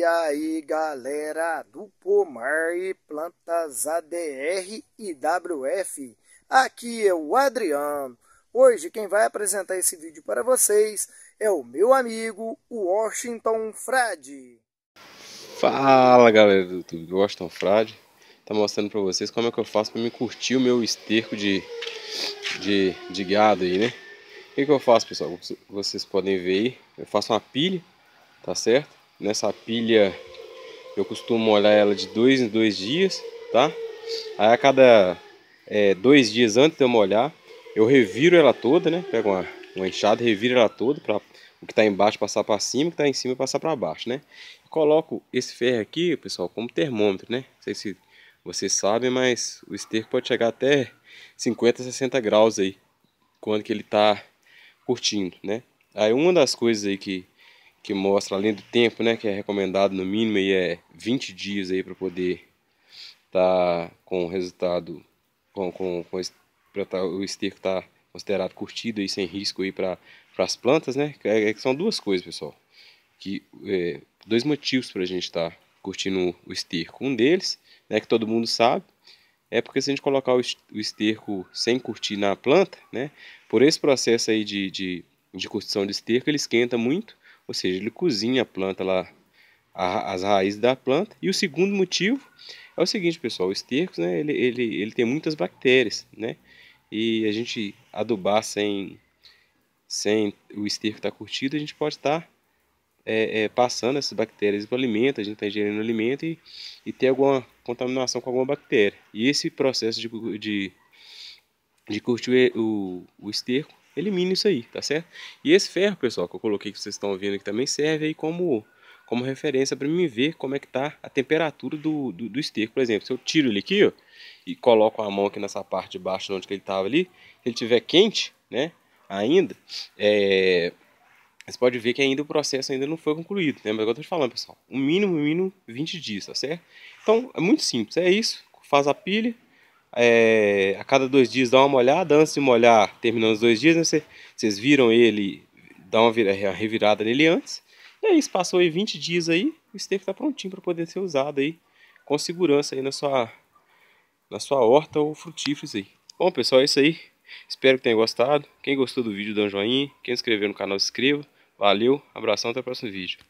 E aí galera do Pomar e Plantas ADR e WF, aqui é o Adriano. Hoje quem vai apresentar esse vídeo para vocês é o meu amigo Washington Frade. Fala galera do YouTube, Washington Frade. Tá mostrando para vocês como é que eu faço para me curtir o meu esterco de, de, de gado aí, né? O que, que eu faço pessoal? Vocês podem ver aí, eu faço uma pilha, tá certo? Nessa pilha eu costumo olhar ela de dois em dois dias, tá? Aí a cada é, dois dias antes de eu molhar, eu reviro ela toda, né? Pego uma, uma enxada, reviro ela toda para o que está embaixo passar para cima, o que está em cima passar para baixo, né? coloco esse ferro aqui, pessoal, como termômetro, né? Não sei se vocês sabem, mas o esterco pode chegar até 50, 60 graus aí, quando que ele está curtindo, né? Aí uma das coisas aí que que mostra além do tempo, né, que é recomendado no mínimo e é 20 dias aí para poder estar tá com o resultado com com, com para tá, o esterco tá considerado curtido e sem risco aí para as plantas, né? É, é, são duas coisas, pessoal, que é, dois motivos para a gente estar tá curtindo o esterco. Um deles, né, que todo mundo sabe, é porque se a gente colocar o esterco sem curtir na planta, né, por esse processo aí de, de, de curtição de esterco, ele esquenta muito ou seja, ele cozinha a planta lá, a, as raízes da planta. E o segundo motivo é o seguinte, pessoal, o esterco, né, ele, ele, ele tem muitas bactérias, né? E a gente adubar sem, sem o esterco estar tá curtido, a gente pode estar tá, é, é, passando essas bactérias para o alimento, a gente está ingerindo alimento e, e ter alguma contaminação com alguma bactéria. E esse processo de, de, de curtir o, o esterco elimina isso aí, tá certo? E esse ferro, pessoal, que eu coloquei que vocês estão vendo aqui também serve aí como, como referência para mim ver como é que tá a temperatura do, do, do, esterco. Por exemplo, se eu tiro ele aqui, ó, e coloco a mão aqui nessa parte de baixo onde que ele estava ali, se ele estiver quente, né, ainda, é... Você pode ver que ainda o processo ainda não foi concluído, né? Mas agora é eu tô te falando, pessoal. O um mínimo, o mínimo 20 dias, tá certo? Então, é muito simples, é isso. Faz a pilha, é, a cada dois dias dá uma molhada, antes de molhar, terminando os dois dias, né, vocês, viram ele dar uma, uma, revirada nele antes. E aí, se passou aí 20 dias aí, o esterco está prontinho para poder ser usado aí com segurança aí na sua, na sua horta ou frutíferos aí. Bom, pessoal, é isso aí. Espero que tenha gostado. Quem gostou do vídeo, dá um joinha. Quem se inscreveu no canal, se inscreva. Valeu, abração, até o próximo vídeo.